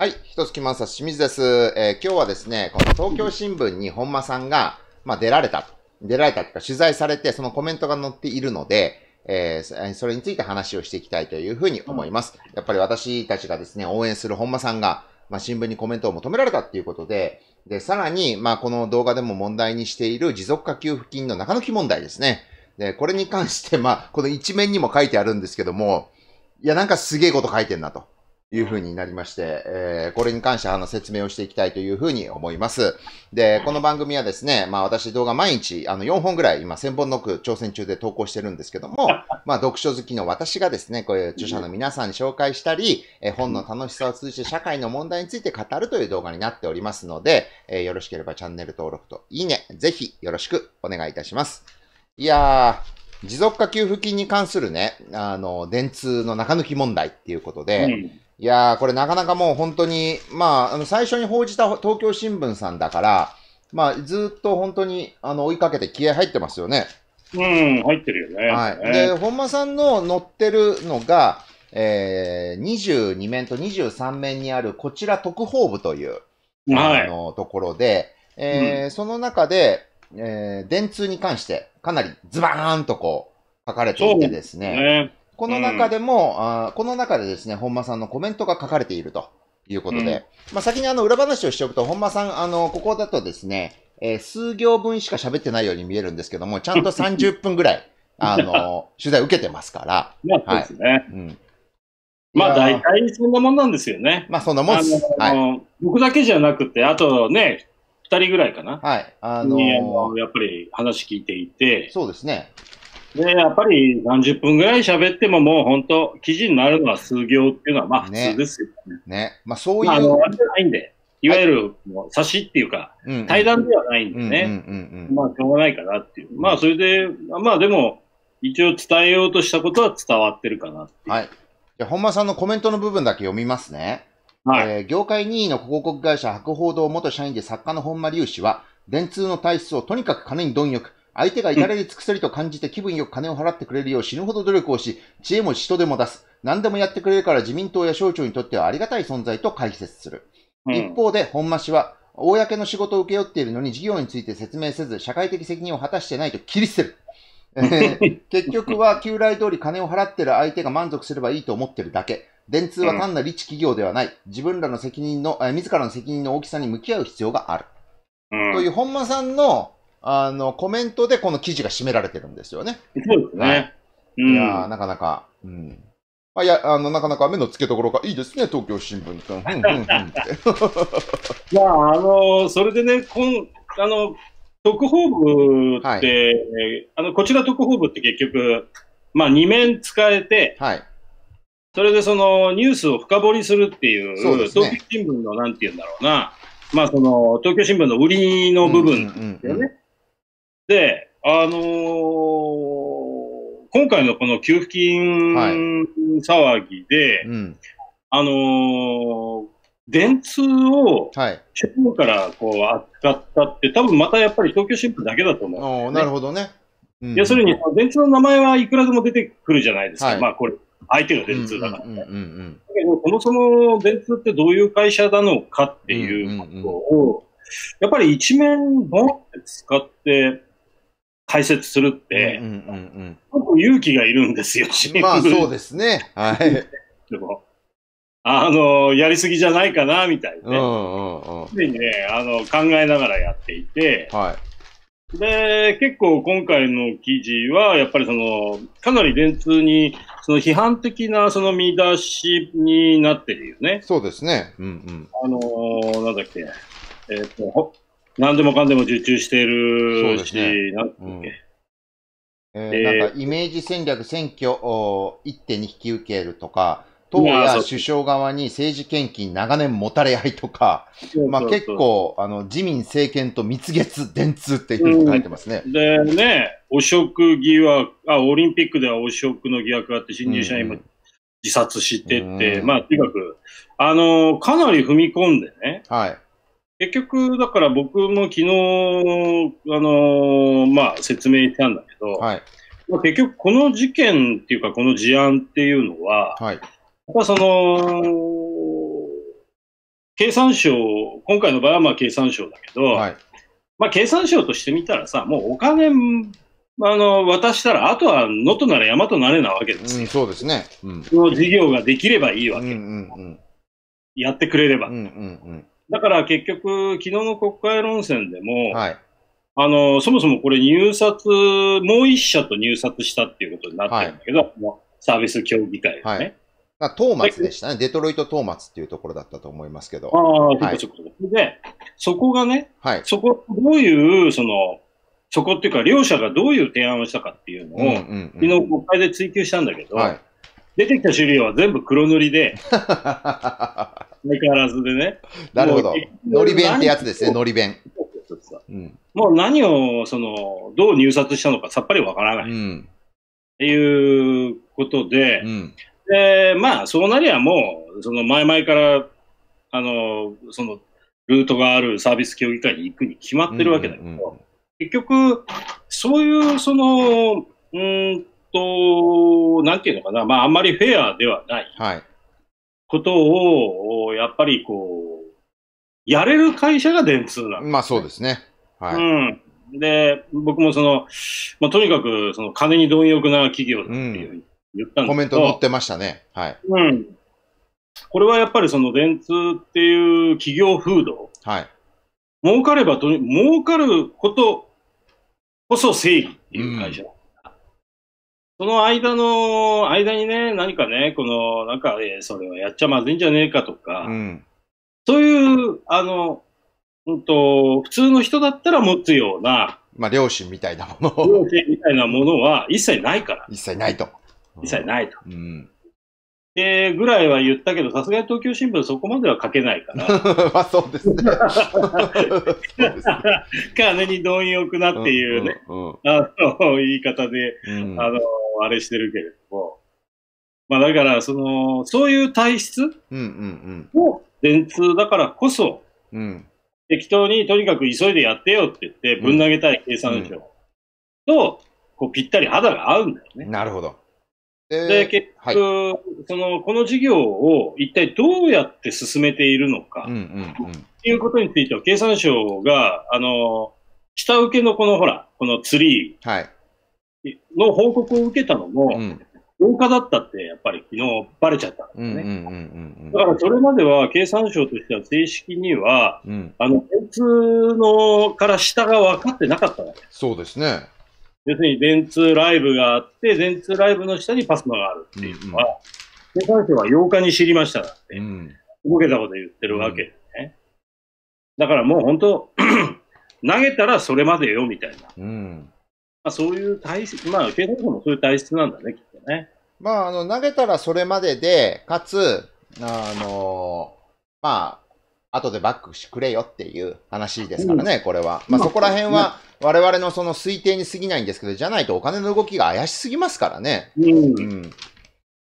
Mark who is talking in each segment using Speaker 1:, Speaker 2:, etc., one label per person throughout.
Speaker 1: はい、一つきまんさ清水です。えー、今日はですね、この東京新聞に本間さんが、まあ、出られたと。出られたというか、取材されて、そのコメントが載っているので、えー、それについて話をしていきたいというふうに思います。やっぱり私たちがですね、応援する本間さんが、まあ、新聞にコメントを求められたっていうことで、で、さらに、まあ、この動画でも問題にしている持続化給付金の中抜き問題ですね。で、これに関して、まあ、この一面にも書いてあるんですけども、いや、なんかすげえこと書いてんなと。いうふうになりまして、えー、これに関してあの説明をしていきたいというふうに思います。で、この番組はですね、まあ私動画毎日あの4本ぐらい今1000本ノック挑戦中で投稿してるんですけども、まあ読書好きの私がですね、こういう著者の皆さんに紹介したり、えー、本の楽しさを通じて社会の問題について語るという動画になっておりますので、えー、よろしければチャンネル登録といいね、ぜひよろしくお願いいたします。いやー、持続化給付金に関するね、あの、電通の中抜き問題っていうことで、ういやー、これなかなかもう本当に、まあ、あの最初に報じた東京新聞さんだから、まあ、ずっと本当にあの追いかけて気合入ってますよね。うん、入
Speaker 2: ってるよね。はい。で、
Speaker 1: 本間さんの乗ってるのが、えー、22面と23面にあるこちら特報部という、はい、あのところで、えー、うん、その中で、えー、電通に関してかなりズバーンとこう書かれていてですね。この中でも、うん、あこの中でですね、本間さんのコメントが書かれているということで、うん、まあ、先にあの裏話をしておくと、本間さん、あの、ここだとですね、えー、数行分しか喋ってないように見えるんですけども、ちゃんと30分ぐらい、あの、取材受けてますから。まあ、そうですね。はい、うんまあ大体そんなもんなんですよね。まあそんなもんです。
Speaker 3: 僕だけじゃなくて、あとね、2人ぐらいかな。はい。あのー、やっぱり話聞いていて。そうですね。で、やっぱり30分ぐらい喋ってももう本当、記事になるのは数行っていうのはまあ普通ですよね。ね。
Speaker 1: ねまあそういう。まあ、あの、あれ
Speaker 3: じゃないんで、いわゆるもう差しっていうか、はい、対談ではないんでね。ま
Speaker 1: あしょうがないかなって
Speaker 3: いう。まあそれで、まあでも、一応伝えようとしたことは伝わってるかなってい
Speaker 1: う。はい。本間さんのコメントの部分だけ読みますね。はい、えー、業界2位の広告会社博報堂元社員で作家の本間隆氏は、電通の体質をとにかく金に貪欲、相手が至れり尽くせりと感じて気分よく金を払ってくれるよう死ぬほど努力をし、知恵も人でも出す。何でもやってくれるから自民党や省庁にとってはありがたい存在と解説する。うん、一方で、本間氏は、公の仕事を請け負っているのに事業について説明せず、社会的責任を果たしてないと切り捨てる。え 結局は旧来通り金を払ってる相手が満足すればいいと思ってるだけ。電通は単なる一企業ではない。自分らの責任の、えー、自らの責任の大きさに向き合う必要がある。うん、という本間さんのあの、コメントでこの記事が締められてるんですよね。そうですね。はい、いやなかなか、うん。まあ、いや、あの、なかなか目の付けどころがいいですね、東京新聞くん。うん、うん、うんって。ま あ、あの、それでね、こん、
Speaker 3: あの、特報部って、はい、あの、こちら特報部って結局、まあ、2面使えて、はい。それでそのニュースを深掘りするっていう、うね、東京新聞のなんて言うんだろうな、まあその東京新聞の売りの部分ですよね。で、あのー、今回のこの給付金騒ぎで、はいうん、あのー、電通を地方からこう扱ったって、多分またやっぱり東京新聞だけだと思うん、ね、なるほどね。うん、要するに、電通の名前はいくらでも出てくるじゃないですか。はい、まあこれ、相手が電通だからね。だけど、そもそも電通ってどういう会社なのかっていうことを、やっぱり一面ボンって使って、解説するって、うんうんうん、勇気がいるんですよ、まあそうですね。はい。でも、あの、やりすぎじゃないかな、みたいな、ね。んうんうん、にね、あの、考えながらやっていて、はい。で、結構今回の記事は、やっぱりその、かなり電通に、その批判的なその見出しになってるよね。そうです
Speaker 1: ね。うんうん。あの、なんだっけ、えっ、ー、と、
Speaker 3: 何でもかんでも受注しているし、ねなんか
Speaker 1: イメージ戦略、選挙を一手に引き受けるとか、党や首相側に政治献金長年もたれ合いとか、まあ、結構あの自民、政権と蜜月、電通っていうふうに書いてますね。うん、
Speaker 3: でね、汚職疑惑あ、オリンピックでは汚職の疑惑があって、新入社員も自殺してって、うん、まあ、とにかく、あの、かなり踏み込んでね、はい、結局、だから僕も昨日、あのー、まあ、説明したんだけど、はい、まあ、結局この事件っていうか、この事案っていうのは、はい、やっぱその、経産省、今回の場合はまあ経産省だけど、はい、まあ、経産省としてみたらさ、もうお金、あの、渡したら、あとは能登なら山となれなわけですよ、うん、そうですね。うん、その事業ができればいいわけ。うんうんうん、やってくれれば。うんうんうんだから結局、昨日の国会論戦でも、はい、あのそもそもこれ、入札、もう一社と入札したっていうことになってるん
Speaker 1: だけど、はい、サービス協議会ね。はいまあ、トーマツでしたね、デトロイト・トーマツっていうところだったと思いますけど。ああ、はい、そ
Speaker 3: こで、そこがね、はい、そこ、どういう、その、そこっていうか、両者がどういう提案をしたかっていうのを、うんうんうん、昨日国会で追及したんだけど、はい、出てきた種類は全部黒塗りで、相変わらずでね。なるほど。のり弁ってやつですね、のり弁。もう何を、その、どう入札したのかさっぱりわからない。うん、っていうことで、うん、で、まあ、そうなりゃもう、その前々から、あの、その、ルートがあるサービス協議会に行くに決まってるわけだけど、結局、そういう、その、うんと、なんていうのかな、まあ、あんまりフェアではないことを、やっぱりこう、やれる会社が電通なんでね、まあそうですね。はい。うん。で、僕もその、まあ、とにかく、その、金に貪欲な企業だっていう、言ったんですけど、うん、コメント載っ
Speaker 1: てましたね。
Speaker 3: はい。うん。これはやっぱりその、電通っていう企業風土。はい。儲かればと儲かることこそ正義っていう会社。うんその間の、間にね、何かね、この、なんか、えー、それはやっちゃまずいんじゃねえかとか、うん、そういう、あの、んと、普通の人だったら持つような、まあ、両親みたいなもの両親みたいなものは一切ないから。一切ないと。うん、一切ないと。うん。えー、ぐらいは言ったけど、さすがに東京新聞そこまでは書けないから。まあそうですね。金に貪欲なっていうね、うんうんうん、あの言い方で、うん、あのあれしてるけれども、まあだから、その、そういう体質を電通だからこそ、うん、適当にとにかく急いでやってよって言って、ぶん投げたい計算省。うん、と、こうぴったり肌が合うんだよね。なるほど。で、結局、はい、その、この事業を一体どうやって進めているのか、うんうんうん、っていうことについては、経産省が、あの、下請けのこのほら、このツリー、はい、の報告を受けたのも、8日だったって、やっぱり昨日バレちゃったんですね。だからそれまでは経産省としては正式には、うん、あの、電通のから下が分かってなかったわけ
Speaker 1: そうですね。
Speaker 3: 要するに電通ライブがあって、電通ライブの下にパスマがあるっていうのは、経産省は8日に知りましたって、うん、動けたこと言ってるわけですね。うん、だからもう本当 投げたらそれ
Speaker 1: までよみたいな。
Speaker 3: うんまあ、そういう体質、まあ、警察もそういう体質なんだね、きっと
Speaker 1: ね。まあ、あの、投げたらそれまでで、かつ、あの、まあ、後でバックしてくれよっていう話ですからね、これは。まあ、そこら辺は、我々のその推定に過ぎないんですけど、じゃないとお金の動きが怪しすぎますからね。うん。うん、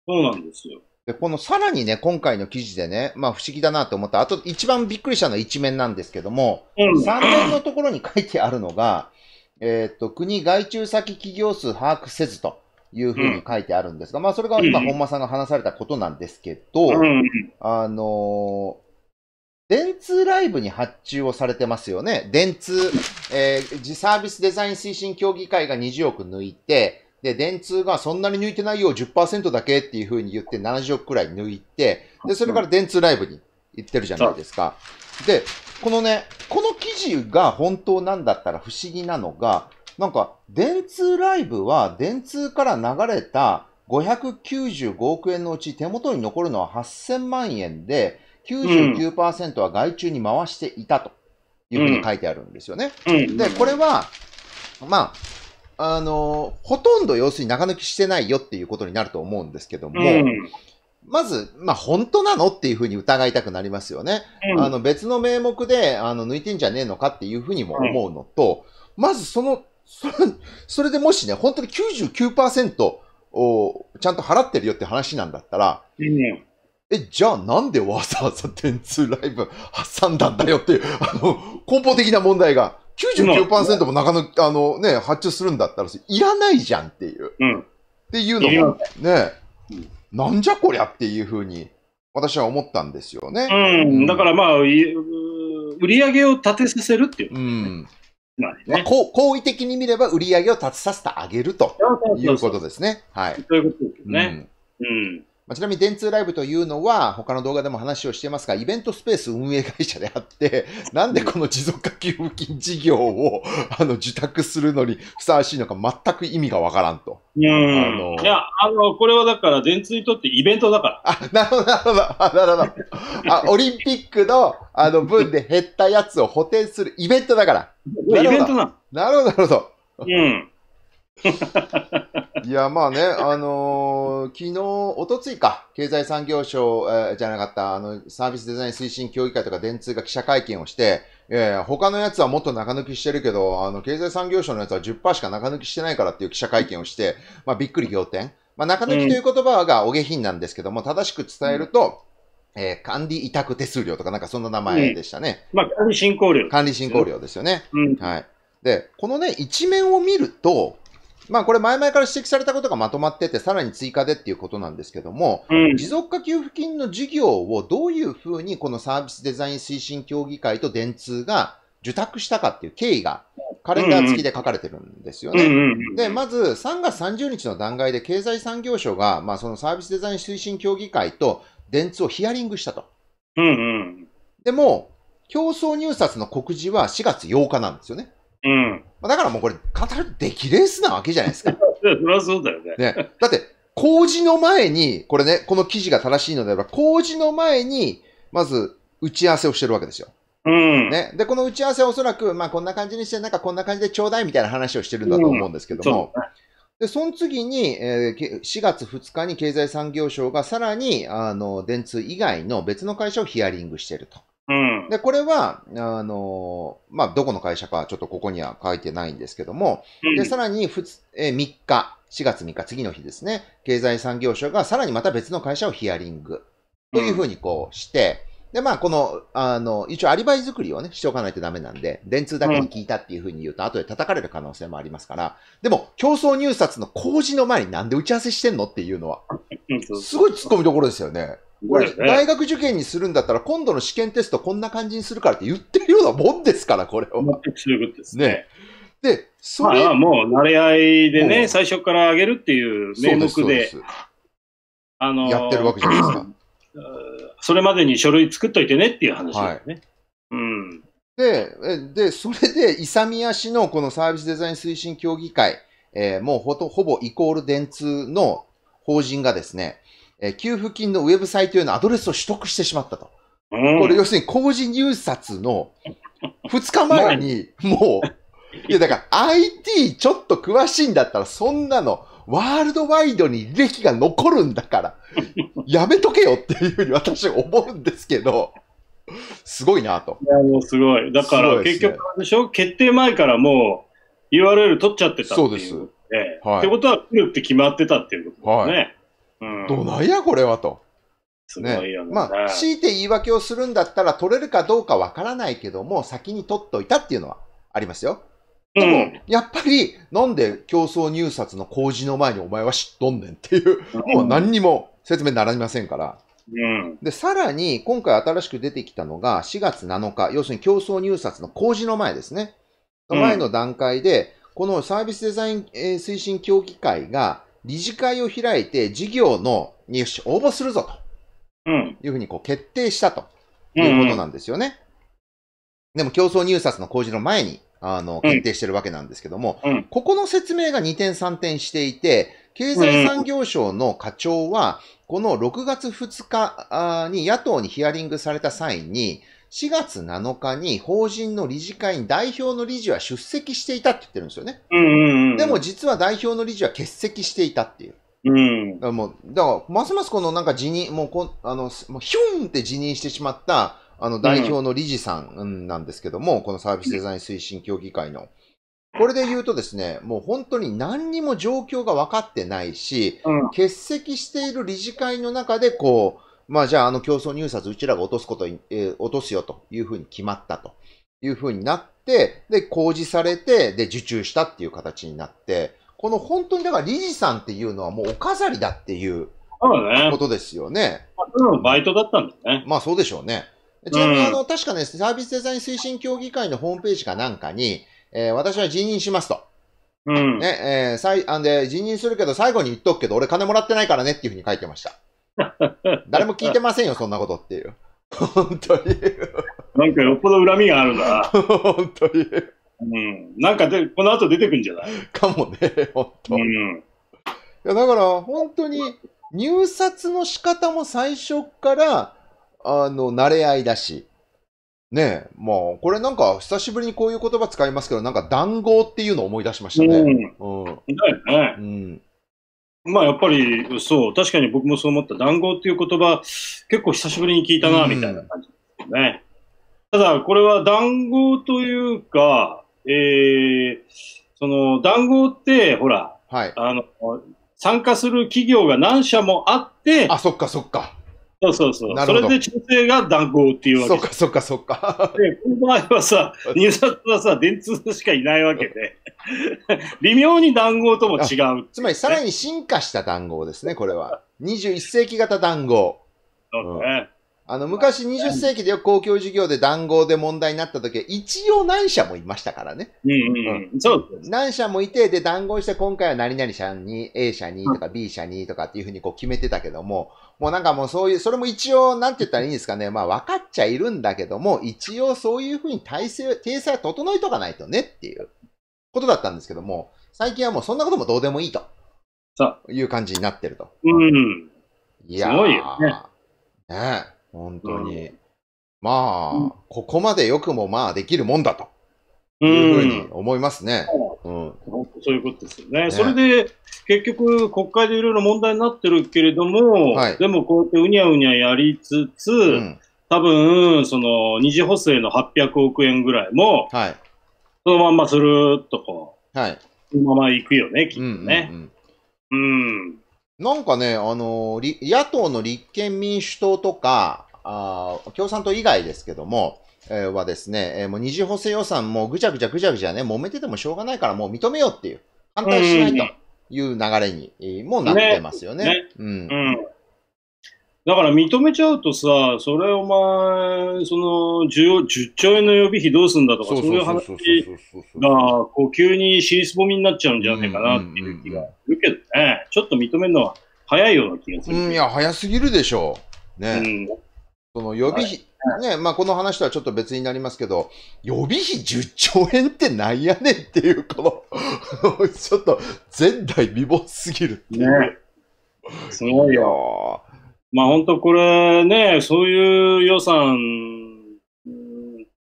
Speaker 1: そうなんですよ。で、このさらにね、今回の記事でね、まあ不思議だなと思った、あと一番びっくりしたのは一面なんですけども、うん、3面のところに書いてあるのが、えー、と、国外注先企業数把握せずというふうに書いてあるんですが、うん、まあ、それが今、本間さんが話されたことなんですけど、うん、あの電通ライブに発注をされてますよね。電通、えー、自サービスデザイン推進協議会が20億抜いて、で、電通がそんなに抜いてないよ、10%だけっていうふうに言って70億くらい抜いて、で、それから電通ライブに行ってるじゃないですか。で、このね、この記事が本当なんだったら不思議なのが、なんか、電通ライブは、電通から流れた595億円のうち手元に残るのは8000万円で、99%は外注に回していたというふうに書いてあるんですよね。で、これは、まあ、あの、ほとんど要するに長抜きしてないよっていうことになると思うんですけども、まず、まあ、本当なのっていうふうに疑いたくなりますよね。うん、あの、別の名目で、あの、抜いてんじゃねえのかっていうふうにも思うのと、うん、まずその、それ、それでもしね、本当に99%をちゃんと払ってるよって話なんだったら、え、じゃあなんでわざわざ電通ライブ挟んだんだよっていう、あの、根本的な問題が、99%も中の、あのね、発注するんだったら、いらないじゃんっていう。っていうのも、ね。なんじゃこりゃっていうふうに、私は思ったんですよね。うん、だからまあ、売り上げを立てさせるっていう、ね、うんまあ、ね、好意的に見れば売り上げを立てさせてあげるということですね。はい。ということですね。うん、うんまあ、ちなみに電通ライブというのは、他の動画でも話をしてますが、イベントスペース運営会社であって、なんでこの持続化給付金事業を、あの、受託するのにふさわしいのか全く意味がわからんと。うん。あのいや、
Speaker 3: あの、これはだから、電通にとってイベントだか
Speaker 1: ら。あ、なるほど、なるほど、あなるほど。あ、オリンピックの、あの、分で減ったやつを補填するイベントだから。イベントなのなるほど、なるほど。うん。いや、まあね、あのー、昨日、おとついか、経済産業省、えー、じゃなかった、あの、サービスデザイン推進協議会とか電通が記者会見をして、えー、他のやつはもっと中抜きしてるけど、あの、経済産業省のやつは10%しか中抜きしてないからっていう記者会見をして、まあ、びっくり仰天。まあ、中抜きという言葉がお下品なんですけども、正しく伝えると、うん、えー、管理委託手数料とかなんかそんな名前でしたね。うん、まあ、管理進行料。管理進行料ですよね。うん、はい。で、このね、一面を見ると、まあこれ前々から指摘されたことがまとまってて、さらに追加でっていうことなんですけども、うん、持続化給付金の事業をどういうふうにこのサービスデザイン推進協議会と電通が受託したかっていう経緯がカレンダー付きで書かれてるんですよね。で、まず3月30日の段階で経済産業省が、まあそのサービスデザイン推進協議会と電通をヒアリングしたと。うんうん、でも、競争入札の告示は4月8日なんですよね。うんだからもうこれ、語るに出来レースなわけじゃないですか。
Speaker 2: そりゃそうだよね。ね
Speaker 1: だって、工事の前に、これね、この記事が正しいのであれば、工事の前に、まず、打ち合わせをしてるわけですよ。うん。ね。で、この打ち合わせはおそらく、まあ、こんな感じにして、なんかこんな感じでちょうだいみたいな話をしてるんだと思うんですけども。うんで、その次に、えー、4月2日に経済産業省がさらに、あの、電通以外の別の会社をヒアリングしてると。うん、で、これは、あの、まあ、どこの会社かちょっとここには書いてないんですけども、うん、で、さらにふえ3日、4月3日、次の日ですね、経済産業省がさらにまた別の会社をヒアリングというふうにこうして、うん、で、まあ、この、あの、一応アリバイ作りをね、しておかないとダメなんで、電通だけに聞いたっていうふうに言うと、後で叩かれる可能性もありますから、でも、競争入札の公示の前になんで打ち合わせしてんのっていうのは、すごい突っ込みどころですよね。大学受験にするんだったら、今度の試験テストこんな感じにするからって言ってるようなもんですから、これは。そういうことですね。ね
Speaker 3: で、それ。まあ、もう、慣れ合いでね、最初から上げるっていう名目で、であのー、やってるわけじゃないですか。それまでに書類作っといてねっていう話ですね。はい、
Speaker 1: うん。で、で、それで、勇み足のこのサービスデザイン推進協議会、えー、もうほとほぼイコール電通の法人がですね、え給付金のウェブサイトのアドレスを取得してしまったと。うん、これ要するに工事入札の2日前にもう、いやだから IT ちょっと詳しいんだったらそんなのワールドワイドに履歴が残るんだから、やめとけよっていうふうに私は思うんですけど、すごいなと。いや、もうすごい。だから結局、
Speaker 3: でしょ、決定前からもう URL 取っちゃってたっていう。そうです。
Speaker 1: ええ、はい、ってこ
Speaker 3: とは来るって決まってたっていうことですね。はい
Speaker 1: うどないやこれはと。すごいよね。ねまあ、強いて言い訳をするんだったら取れるかどうかわからないけども、先に取っといたっていうのはありますよ。でも、うん、やっぱり、なんで競争入札の工事の前にお前は知っとんねんっていう、もう何にも説明にならりませんから。うん、で、さらに、今回新しく出てきたのが、4月7日、要するに競争入札の工事の前ですね。の前の段階で、このサービスデザイン、え推進協議会が、理事会を開いて、事業の、入試応募するぞと。うん。いうふうにこう決定したと。いうことなんですよね。でも競争入札の公示の前に、あの、決定してるわけなんですけども、ここの説明が2点3点していて、経済産業省の課長は、この6月2日に野党にヒアリングされた際に、4月7日に法人の理事会に代表の理事は出席していたって言ってるんですよね。うんうんうん、でも実は代表の理事は欠席していたっていう。うん、もうだから、ますますこのなんか辞任、もうこあのもうヒュンって辞任してしまった、あの代表の理事さんなんですけども、うん、このサービスデザイン推進協議会の。これで言うとですね、もう本当に何にも状況が分かってないし、うん、欠席している理事会の中でこう、まあじゃああの競争入札うちらが落とすことに、えー、落とすよというふうに決まったというふうになって、で、公示されて、で、受注したっていう形になって、この本当にだから理事さんっていうのはもうお飾りだっていうことですよね。そうね。バイトだったんだよね。まあそうでしょうね。ちなみにあの、確かね、サービスデザイン推進協議会のホームページかなんかに、えー、私は辞任しますと。うん。ね、えー、さい、あんで、辞任するけど最後に言っとくけど、俺金もらってないからねっていうふうに書いてました。誰も聞いてませんよ、そんなことっていう。本当に。なんかよっぽど恨みがあるな。本当に。うん。なんか
Speaker 3: で、この後出てくんじゃないかもね、本当。うん。い
Speaker 1: や、だから、本当に、入札の仕方も最初から、あの、慣れ合いだし。ねえ、もう、これなんか、久しぶりにこういう言葉使いますけど、なんか、談合っていうのを思い出しましたね。
Speaker 2: うん。うん、だ
Speaker 3: よね。うん。まあやっぱりそう、確かに僕もそう思った。談合っていう言葉、結構久しぶりに聞いたな、みたいな感じですね。ただ、これは談合というか、えー、その談合って、ほら、はい、あの、参加する企業が何社もあって、あ、そっかそっか。そうそうそう。それで中性が談合っていうわけ。そっかそっかそっか。で、この場合はさ、入札はさ、電通しかいないわけ
Speaker 1: で、微妙に談合とも違う、ね、つまりさらに進化した談合ですね、これは。21世紀型談合。そうね。うん、あの、昔20世紀でよく公共事業で談合で問題になった時は、一応何社もいましたからね。うんうんうん。そう何社もいて、で、談合して今回は何々社に、A 社にとか B 社にとかっていうふうにこう決めてたけども、もうなんかもうそういう、それも一応、なんて言ったらいいんですかね。まあ分かっちゃいるんだけども、一応そういうふうに体制、体制は整えとかないとねっていうことだったんですけども、最近はもうそんなこともどうでもいいと。そういう感じになってると。うん。いやすごいよね。ね本当に。うん、まあ、うん、ここまでよくもまあできるもんだと。いうふうに思いますね。うんうん、
Speaker 3: そういうことですよね。ねそれで、結局、国会でいろいろ問題になってるけれども、はい、でもこうやってうにゃうにゃやりつつ、うん、多分、その、二次補正の800億円ぐらいも、はい、そのまんまするっと
Speaker 1: こう、はい、そのままいくよね、きっとね。うんうん、うんうんなんかね、あのー、野党の立憲民主党とか、あ共産党以外ですけども、はですね、もう二次補正予算もぐちゃぐちゃぐちゃぐちゃね、揉めててもしょうがないからもう認めようっていう、反対しないという流れにもなってますよね。うん、だから認めちゃうとさ、それお前、
Speaker 3: その 10, 10兆円の予備費どうすんだとか、そういう話が、こう急に尻すぼみになっちゃうんじゃないかなっていう気がするけどね、ちょっと認めるのは早いような気がする。うん、いや、
Speaker 1: 早すぎるでしょう。ね。うん、その予備費、はい、ね、まあこの話とはちょっと別になりますけど、予備費10兆円ってなんやねんっていう、この ちょっと前代未聞すぎるっていう。ね、
Speaker 3: すごいよ。まあ本当これね、そういう予算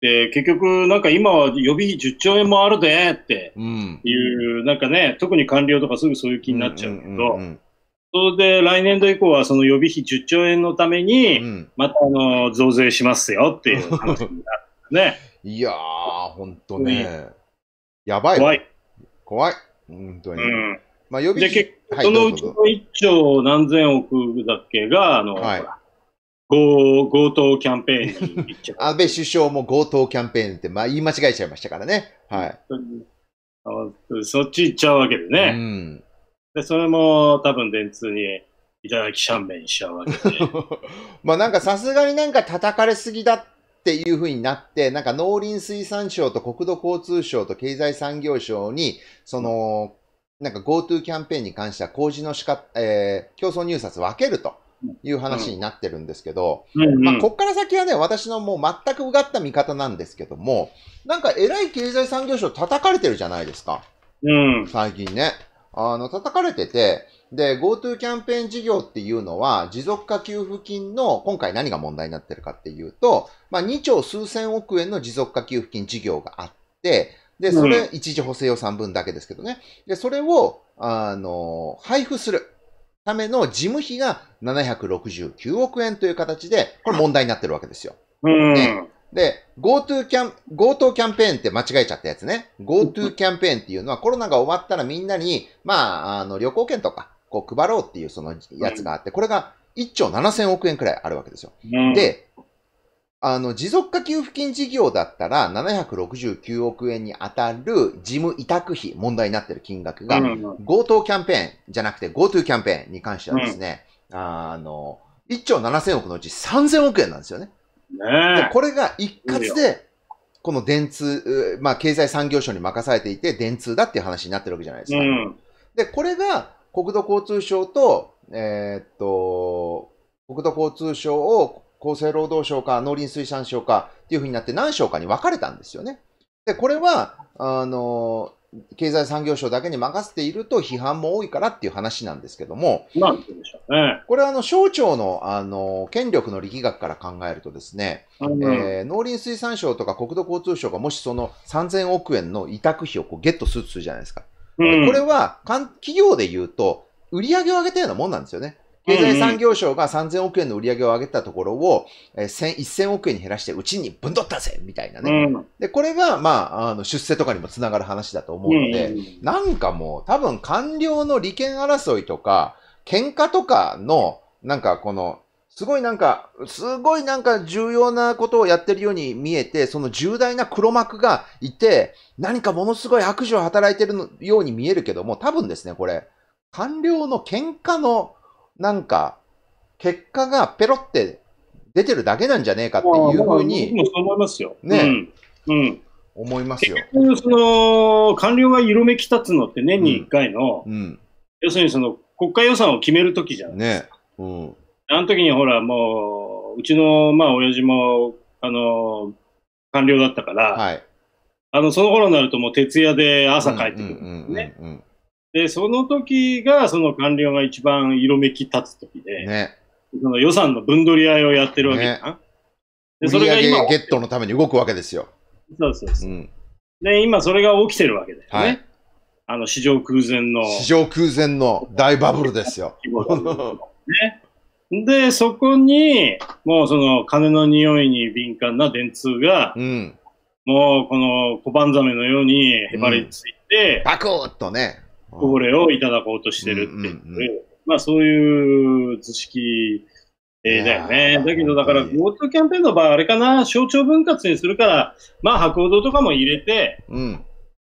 Speaker 3: で、結局、なんか今は予備費10兆円もあるでっていう、うん、なんかね、特に官僚とかすぐそういう気になっちゃうけど、うんうんうんうんそれで来年度以降はその予備費10兆円のために、またあの増税しますよっていうとになるね。
Speaker 1: いやー、ほんとね。やばい。怖
Speaker 3: い。怖い。本当に。うん、まあ予備費。はそのうちの1兆何千億だっけが、あの、はい、強盗キャンペ
Speaker 1: ーンに 安倍首相も強盗キャンペーンって、まあ、言い間違えちゃいましたからね。はい。
Speaker 3: そっち行っちゃうわけでね。うん。で、それも多分電通にいただきシャンメンしちゃうわけで。
Speaker 1: まあなんかさすがになんか叩かれすぎだっていうふうになって、なんか農林水産省と国土交通省と経済産業省に、その、なんか GoTo キャンペーンに関しては工事の仕方、えー、競争入札分けると。いう話になってるんですけど、うんうんうん、まあ、ここから先はね、私のもう全くうがった見方なんですけども、なんか偉い経済産業省叩かれてるじゃないですか。うん。最近ね。あの、叩かれてて、で、GoTo キャンペーン事業っていうのは、持続化給付金の、今回何が問題になってるかっていうと、まあ、2兆数千億円の持続化給付金事業があって、で、それ、一時補正予算分だけですけどね。で、それを、あの、配布するための事務費が769億円という形で、これ問題になってるわけですよ。うん。ねで、GoTo キャン、GoTo キャンペーンって間違えちゃったやつね。GoTo キャンペーンっていうのはコロナが終わったらみんなに、まあ、あの、旅行券とか、こう配ろうっていうそのやつがあって、これが1兆7000億円くらいあるわけですよ。で、あの、持続化給付金事業だったら、769億円に当たる事務委託費、問題になってる金額が、GoTo キャンペーンじゃなくて GoTo キャンペーンに関してはですね、あの、1兆7000億のうち3000億円なんですよね。ね、これが一括で、この電通、まあ、経済産業省に任されていて、電通だっていう話になってるわけじゃないですか。うん、で、これが国土交通省と、えー、っと、国土交通省を厚生労働省か農林水産省かっていうふうになって何省かに分かれたんですよね。で、これは、あの、経済産業省だけに任せていると批判も多いからっていう話なんですけども、なんでしょうね。これはあの省庁のあの権力の力学から考えるとですね、えー、農林水産省とか国土交通省がもしその3000億円の委託費をこうゲットするとするじゃないですか。うん、これはかん企業で言うと売り上げを上げたようなもんなんですよね。経済産業省が3000億円の売り上げを上げたところを、えー、1000億円に減らして、うちにぶんどったぜみたいなね。うん、で、これが、まあ、あの出世とかにもつながる話だと思うので、うん、なんかもう、多分官僚の利権争いとか、喧嘩とかの、なんかこの、すごいなんか、すごいなんか重要なことをやってるように見えて、その重大な黒幕がいて、何かものすごい悪事を働いてるように見えるけども、多分ですね、これ、官僚の喧嘩のなんか、結果がペロって出てるだけなんじゃねえかっていうふうに。もそう思いますよ。ね。うん。うん、思いますよ。結
Speaker 3: 局、その、官僚が色めき立つのって年に1回の、うん、うん、要するにその、国家予算を決めるときじゃな
Speaker 2: いですか。ね。うん。
Speaker 3: あの時にほら、もう、うちの、まあ、親父も、あの、官僚だったから、はい。あの、その頃になるともう徹夜で朝帰ってくるんですね。で、その時が、その官僚が一番色めき立つ時で、ね、その予算の分取り合いをやってるわけじゃん。ね、で、それが今。
Speaker 1: ゲットのために動くわけですよ。そうそうそう。うん、
Speaker 3: で、今それが起きてるわけだよね。はい、あの、史上空前の。史上
Speaker 1: 空前の大バブルですよ。
Speaker 3: ね。で、そこに、もうその金の匂いに敏感な電通が、うん、もうこの小判ザメのようにへばりついて、うん、バクッとね。こぼれをいただこうとしてるっていう、うんうんうん、まあそういう図式えだよね。だけどだから g o t キャンペーンの場合あれかな、象徴分割にするから、まあ博報堂とかも入れて、うん、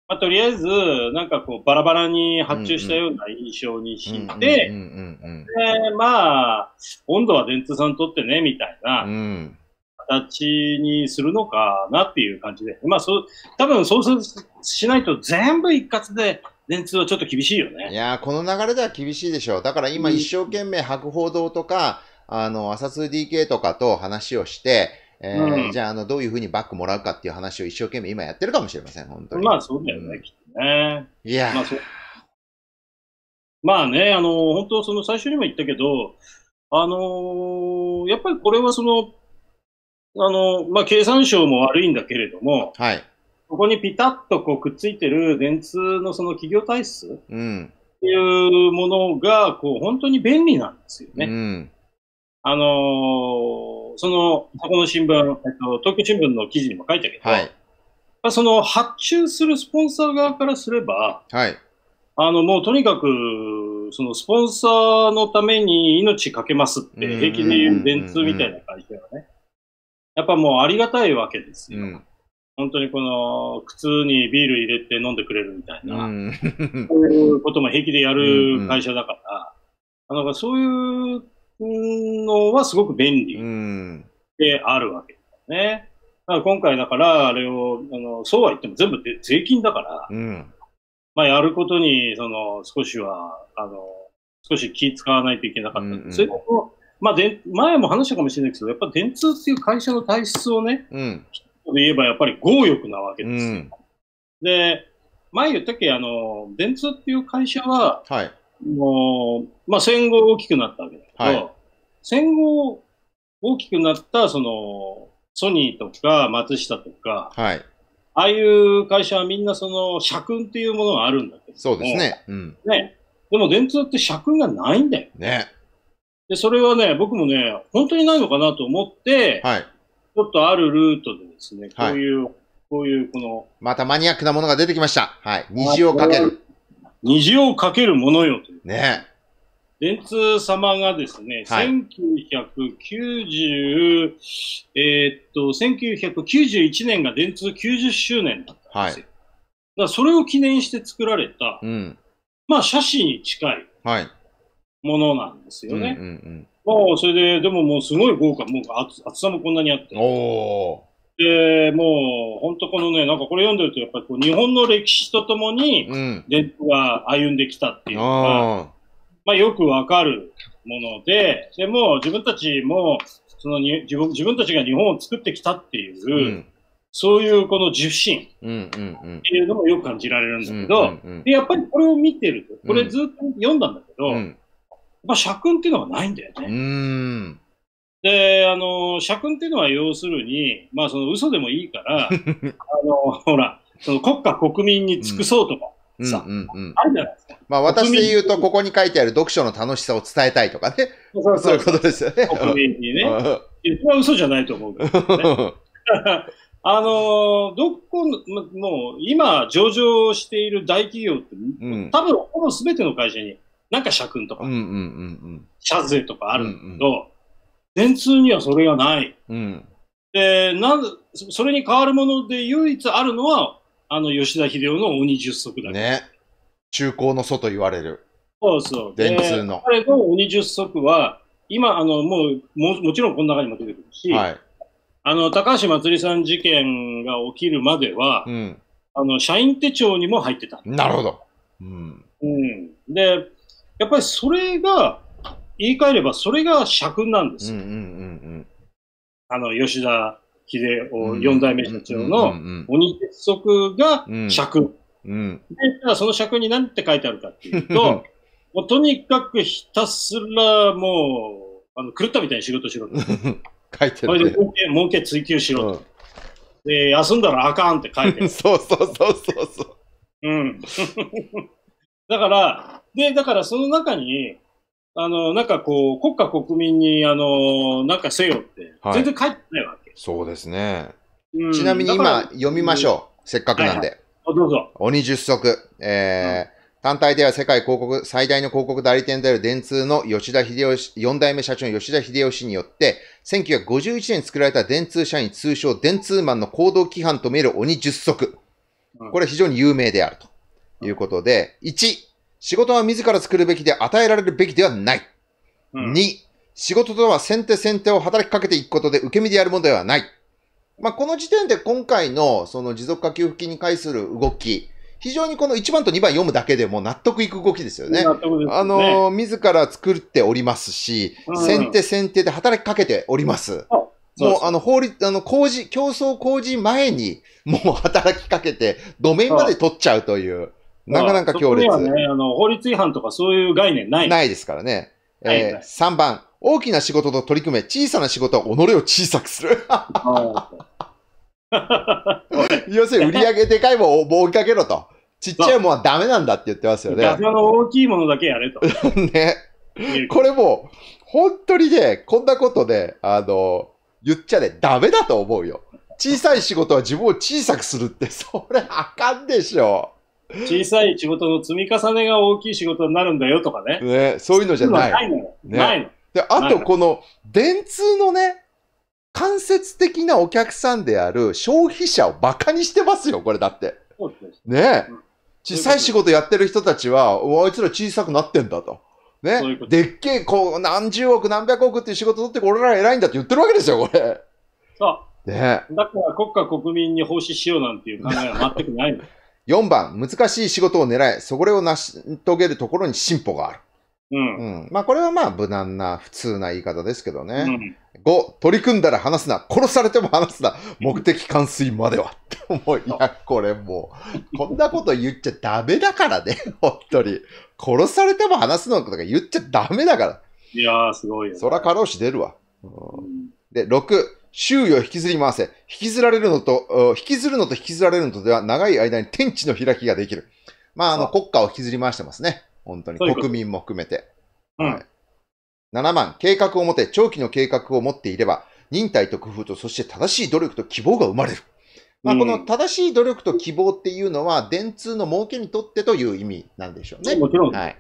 Speaker 3: まあとりあえずなんかこうバラバラに発注したような印象にして、で、まあ温度は電通さんとってね、みたいな。うん形にするのかなっていう感じで。まあ、そう、多分そうしないと全部一括で電通はちょっと厳しいよ
Speaker 1: ね。いやこの流れでは厳しいでしょう。だから今一生懸命博報堂とか、あの、朝 2DK とかと話をして、えー、うん、じゃあ、あの、どういうふうにバックもらうかっていう話を一生懸命今やってるかもしれません、本当に。まあ、そう
Speaker 3: だよね、きっとね。いや、まあ、まあね、あの、本当、その最初にも言ったけど、あのー、やっぱりこれはその、あの、まあ、経産省も悪いんだけれども、はい。ここにピタッとこうくっついてる電通のその企業体質、うん、っていうものが、こう、本当に便利なんですよね。うん、あのー、その、この新聞、えっと、東京新聞の記事にも書いたけど、はい、その発注するスポンサー側からすれば、はい、あの、もうとにかく、そのスポンサーのために命かけますって、平気で言う電通みたいな会社はね、やっぱもうありがたいわけですよ。うん本当にこの、靴にビール入れて飲んでくれるみたいな、うん、そういうことも平気でやる会社だから、うんうん、そういうのはすごく便利であるわけだよね。だから今回だから、あれを、あの、そうは言っても全部で税金だから、うん、まあやることに、その、少しは、あの、少し気使わないといけなかった。うんうん、それまあで、前も話したかもしれないけど、やっぱ電通っていう会社の体質をね、うん、で言えばやっぱり強欲なわけです、うん、で、前言ったっけ、あの、電通っていう会社は、はい、もう、まあ、戦後大きくなったわけだけど、はい、戦後大きくなった、その、ソニーとか松下とか、はい、ああいう会社はみんなその、社訓っていうものがあるんだけど。そうですね。うん。ね。でも電通って社訓がないんだよ。ね。で、それはね、僕もね、本当にないのかなと思って、はい。ょっとあるルートで
Speaker 1: ですね、こうい
Speaker 3: う、はい、こういうこの。
Speaker 1: またマニアックなものが出てきました。はい。虹をかける。虹をかけるものよという。ね
Speaker 3: 電通様がですね、はい、1990、えー、っと、1991年が電通90周年だったんですよ。はい、それを記念して作られた、うん、まあ、写真に近いものなんですよね。うんうんああ、それで、でももうすごい豪華、もう厚厚さもこんなにあって。おで、もう、本当このね、なんかこれ読んでると、やっぱりこう日本の歴史とともに、伝統が歩んできたっていうのが、うん、まあよくわかるもので、でも自分たちも、そのに自分自分たちが日本を作ってきたっていう、うん、そういうこの自負心っていうのもよく感じられるんだけど、うんうんうん、でやっぱりこれを見てると、これずっと読んだんだけど、うんまあ、社訓っていうのはないんだよね。うん。で、あの、社訓っていうのは要するに、まあ、その嘘でもいいから、あの、ほら、その国家国民に尽くそうとか、
Speaker 1: うん、さ、うんうんうん、あるじゃないですか。まあ、私で言うと、ここに書いてある読書の楽しさを伝えたいとかね。そうそういうことですよね。国民にね。それは嘘じゃないと思うけど
Speaker 3: ね。あのどこもう今上場している大企業って、うん、多分ほぼ全ての会社になんか社訓とか、うんうんうん、社税とかあるんだけど、電通にはそれがない。うん、で、なんそれに変わるもので唯一あるのは、あの、吉田秀夫の鬼十足だ
Speaker 1: ね。中高の祖と言われる。
Speaker 3: そうそう。電通の。彼の鬼十足は、今、あの、もう、ももちろんこの中にも出てくるし、はい、あの、高橋まつりさん事件が起きるまでは、うん、あの、社員手帳にも入ってた。なるほど。うん。うん、で、やっぱりそれが、言い換えればそれが社訓なんですよ。うんうんうんあの、吉田秀夫四代目社長の鬼鉄則が社訓。うん、で、その社訓に何て書いてあるかっていうと、もうとにかくひたすらもう、あの、狂ったみたいに仕事しろと。書いてる、ね。それで儲け、儲け追求しろと。で、休んだらあかんって書いてる。そうそうそうそう。うん。だから、で、だからその中に、あの、なんかこう、国家国民に、あの、なんかせよって、全然書いてない
Speaker 1: わけ。はい、そうですね。
Speaker 3: うん、ちなみに今、読みましょ
Speaker 1: う。せっかくなんで。はいはい、どうぞ。鬼十足。えー、うん単体では世界広告、最大の広告代理店である電通の吉田秀吉、4代目社長の吉田秀吉によって、1951年に作られた電通社員通称電通マンの行動規範と見える鬼十足。これ非常に有名であるということで、1、仕事は自ら作るべきで与えられるべきではない。うん、2、仕事とは先手先手を働きかけていくことで受け身でやるものではない。まあ、この時点で今回のその持続化給付金に対する動き、非常にこの1番と2番読むだけでも納得いく動きですよね。納得ですねあの、自ら作っておりますし、うん、先手先手で働きかけております。もう、あの、法律、あの、工事、競争工事前に、もう働きかけて、ドメインまで取っちゃうという。なかなか強烈。ね、あ
Speaker 3: の法律違反とかそういう概念ない。ないで
Speaker 1: すからね。えー、3番、大きな仕事と取り組め、小さな仕事は己を小さくする。要するに売り上げでかいもん追いかけろと。ちっちゃいもんはダメなんだって言ってますよね。画
Speaker 3: の大きいものだけやれと。
Speaker 1: ね。これもう、本当にね、こんなことで、あの、言っちゃね、ダメだと思うよ。小さい仕事は自分を小さくするって、それあかんでしょ。小さ
Speaker 3: い仕事の積み重ねが大きい仕事になるんだよとかね。
Speaker 1: ねそういうのじゃない。ないのよ。ね、ないの。で、あとこの、電通のね、間接的なお客さんである消費者を馬鹿にしてますよ、これだって。ねうん。小さい仕事やってる人たちは、あいつら小さくなってんだと。ね。ううでっけえ、こう、何十億、何百億っていう仕事取って俺ら偉いんだって言ってるわけですよ、これ。そう。ね
Speaker 3: だから国家国民に奉仕しようなんていう考えは全くないの。
Speaker 1: 4番、難しい仕事を狙え、そこを成し遂げるところに進歩がある。うん。うん、まあ、これはまあ、無難な、普通な言い方ですけどね。うん、5、取り組んだら話すな、殺されても話すな、目的完遂までは。って思い、いや、これもう、こんなこと言っちゃダメだからね、本当に。殺されても話すのとか言っちゃダメだから。いやー、すごいよ、ね。そら過労死出るわ。うん、で、6、周囲を引きずり回せ。引きずられるのと、引きずるのと引きずられるのとでは長い間に天地の開きができる。まあ、あの、国家を引きずり回してますね。本当に。国民も含めて。うん、7番、計画を持て、長期の計画を持っていれば、忍耐と工夫と、そして正しい努力と希望が生まれる。まあ、この正しい努力と希望っていうのは、電通の儲けにとってという意味なんでしょうね。もちろん。はい。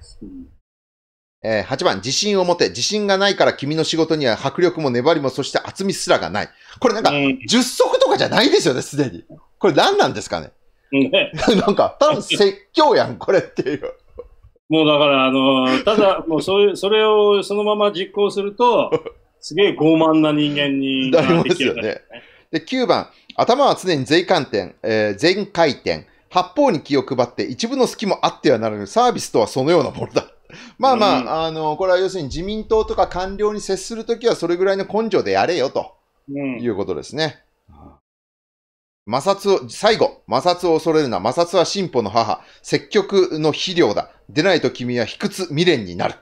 Speaker 1: えー、8番、自信を持て。自信がないから君の仕事には迫力も粘りも、そして厚みすらがない。これなんか、10足とかじゃないですよね、すでに。これ何なんですかね。ね、なんか、ただ説教やん、これっていう。もうだから、あの、ただ、もうそういう、それをそのまま
Speaker 3: 実行すると、すげえ傲慢な人間になりますよね。
Speaker 1: で、9番、頭は常に税関点、えー、全回転、八方に気を配って、一部の隙もあってはならぬサービスとはそのようなものだ。まあまあ、あの、これは要するに自民党とか官僚に接するときはそれぐらいの根性でやれよと、いうことですね。摩擦を、最後、摩擦を恐れるな。摩擦は進歩の母。積極の肥料だ。出ないと君は卑屈未練になる。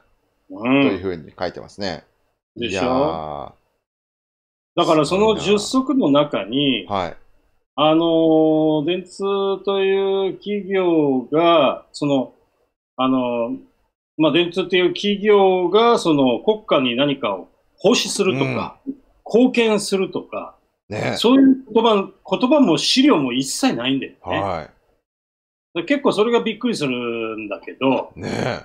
Speaker 1: うん、というふうに書いてますね。でしょ
Speaker 3: だからその十足の中に、はい、あの、電通という企業が、その、あの、まあ、電通っていう企業が、その国家に何かを奉仕するとか、うん、貢献するとか、ね、そういう言葉、言葉も資料も一切ないんだよね。はい、結構それがびっくりするんだけど、ね、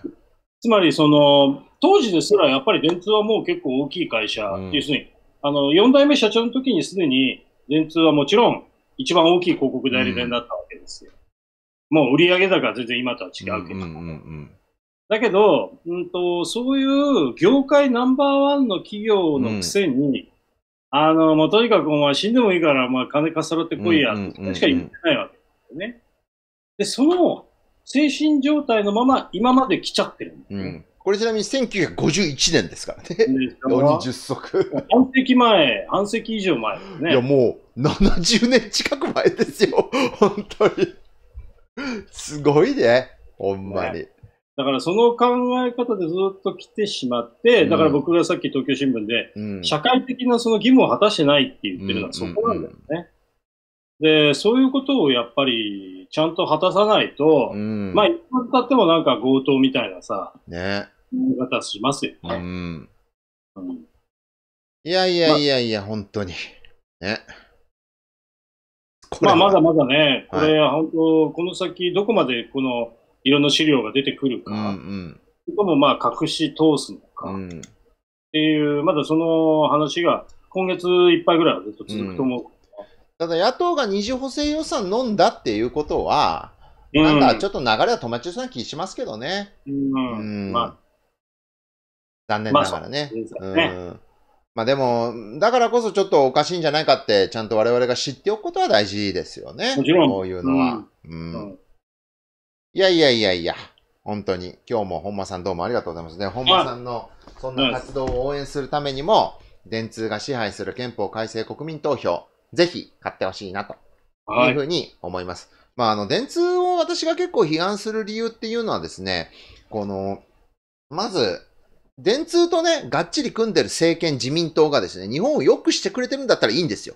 Speaker 3: つまりその、当時ですらやっぱり電通はもう結構大きい会社、うん、要するに、あの、4代目社長の時にすでに、電通はもちろん一番大きい広告代理店だったわけですよ。うん、もう売上高全然今とは違うけど。うんうんうんうんだけど、うんと、そういう業界ナンバーワンの企業のくせに、うん、あの、まあ、とにかくお前死んでもいいから、まあ、
Speaker 1: 金かさらってこいや、しか言ってないわけで
Speaker 3: すよね。で、その精神状態のまま今まで来ちゃってる、うん、これちなみに1951年ですからね。4 0足。半世紀前、半世紀以上前ですね。いや、もう70年近く前ですよ。本当に。すごいね。ほんまに。ねだからその考え方でずっと来てしまって、だから僕がさっき東京新聞で、うん、社会的なその義務を果たしてないって言ってるのはそこなんだよね。で、そういうことをやっぱりちゃんと果たさないと、うん、まあ、いつたってもなんか強盗みたいなさ、ね。い方しますよね。うん。うん、
Speaker 1: いやいやいやいや、ま、本当に。ね。まあ、まだまだね、これ、は
Speaker 3: 本当、この先、どこまでこの、いろんな資料が出てくるか、うんうん、もまあ隠し通すのか、うん、っていう、まだその話が今月いっぱいぐらいはずっと続くと思う。うん、
Speaker 1: ただ野党が二次補正予算飲んだっていうことは、
Speaker 3: なんかちょっと流れは
Speaker 1: 止まっちゃうような気しますけどね。
Speaker 2: うん。うん、ま
Speaker 1: あ、残念ながらね。まあ、ね、うん。まあでも、だからこそちょっとおかしいんじゃないかって、ちゃんと我々が知っておくことは大事ですよね。もちろん。こういうのは。うん。うんいやいやいやいや、本当に、今日も本間さんどうもありがとうございますね。本間さんのそんな活動を応援するためにも、電通が支配する憲法改正国民投票、ぜひ買ってほしいなというふうに思います。はい、まあ、あの、電通を私が結構批判する理由っていうのはですね、この、まず、電通とね、がっちり組んでる政権自民党がですね、日本を良くしてくれてるんだったらいいんですよ。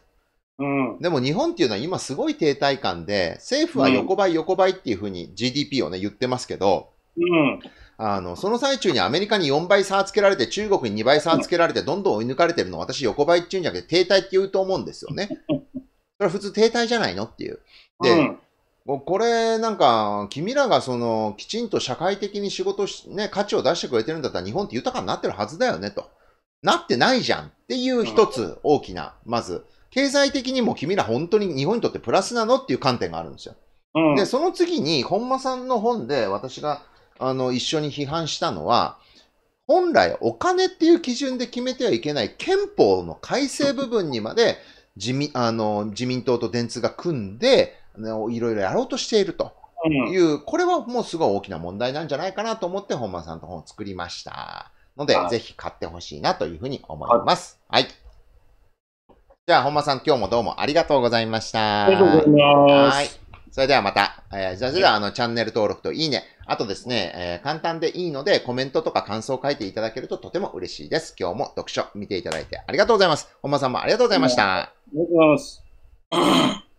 Speaker 1: でも日本っていうのは今すごい停滞感で、政府は横ばい横ばいっていうふうに GDP をね、言ってますけど、うん、あの、その最中にアメリカに4倍差つけられて、中国に2倍差つけられて、どんどん追い抜かれてるの私横ばいっていうんじゃなくて停滞って言うと思うんですよね。それは普通停滞じゃないのっていう。で、うんこれ、なんか、君らがその、きちんと社会的に仕事し、ね、価値を出してくれてるんだったら日本って豊かになってるはずだよね、と。なってないじゃんっていう一つ大きな、まず、経済的にも君ら本当に日本にとってプラスなのっていう観点があるんですよ。うん、で、その次に、本間さんの本で私が、あの、一緒に批判したのは、本来お金っていう基準で決めてはいけない憲法の改正部分にまで自民、あの、自民党と電通が組んで、いろいろやろうとしているという、これはもうすごい大きな問題なんじゃないかなと思って本間さんと本を作りました。ので、ぜひ買ってほしいなというふうに思います。はいじゃあ、本間さん、今日もどうもありがとうございました。ありがとうございます。はい。それではまた、えー、じゃあ、じゃあ、あの、チャンネル登録といいね。あとですね、えー、簡単でいいので、コメントとか感想を書いていただけるととても嬉しいです。今日も読書見ていただいてありがとうございます。本間さんもありがとうございました。ありがとうございます。